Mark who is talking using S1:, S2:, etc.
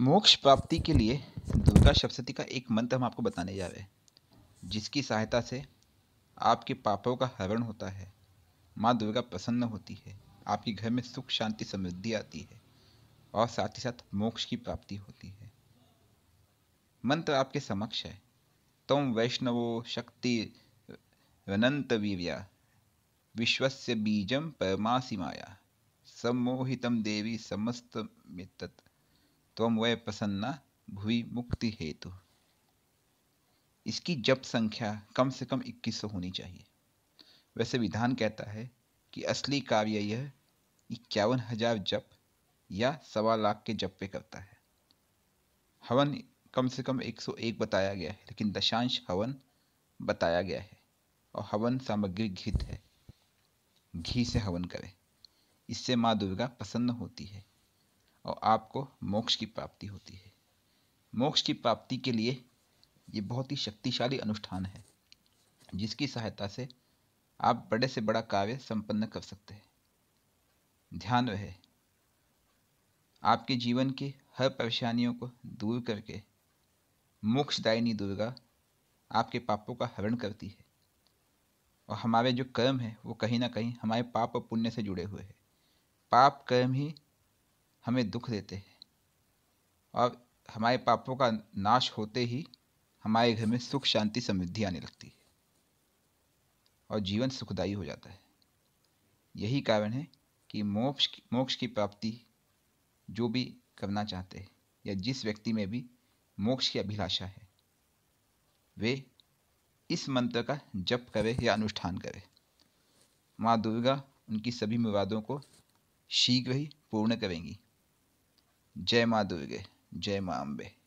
S1: मोक्ष प्राप्ति के लिए दुर्गा सप्तती का एक मंत्र हम आपको बताने जा रहे हैं जिसकी सहायता से आपके पापों का हरण होता है माँ दुर्गा प्रसन्न होती है आपके घर में सुख शांति समृद्धि आती है और साथ ही साथ मोक्ष की प्राप्ति होती है मंत्र आपके समक्ष है तुम वैष्णवो शक्ति अनंत वीर्या विश्वस्य बीजम परमासी माया सम्मोहितम देवी समस्त मितत तम वय प्रसन्ना भुवि मुक्ति हेतु इसकी जप संख्या कम से कम 2100 होनी चाहिए वैसे विधान कहता है कि असली कार्य यह इक्यावन हजार जप या सवा लाख के जप पे करता है हवन कम से कम 101 बताया गया है लेकिन दशांश हवन बताया गया है और हवन सामग्री घित है घी से हवन करें इससे माँ दुर्गा प्रसन्न होती है और आपको मोक्ष की प्राप्ति होती है मोक्ष की प्राप्ति के लिए ये बहुत ही शक्तिशाली अनुष्ठान है जिसकी सहायता से आप बड़े से बड़ा कार्य संपन्न कर सकते हैं ध्यान रहे आपके जीवन की हर परेशानियों को दूर करके मोक्षदायिनी दुर्गा आपके पापों का हरण करती है और हमारे जो कर्म है वो कहीं ना कहीं हमारे पाप और पुण्य से जुड़े हुए हैं पाप कर्म ही हमें दुख देते हैं और हमारे पापों का नाश होते ही हमारे घर में सुख शांति समृद्धि आने लगती है और जीवन सुखदायी हो जाता है यही कारण है कि मोक्ष मोक्ष की प्राप्ति जो भी करना चाहते हैं या जिस व्यक्ति में भी मोक्ष की अभिलाषा है वे इस मंत्र का जप करें या अनुष्ठान करें माँ दुर्गा उनकी सभी मुरादों को शीघ्र ही पूर्ण करेंगी जय माँ दुर्गे जय माँ अम्बे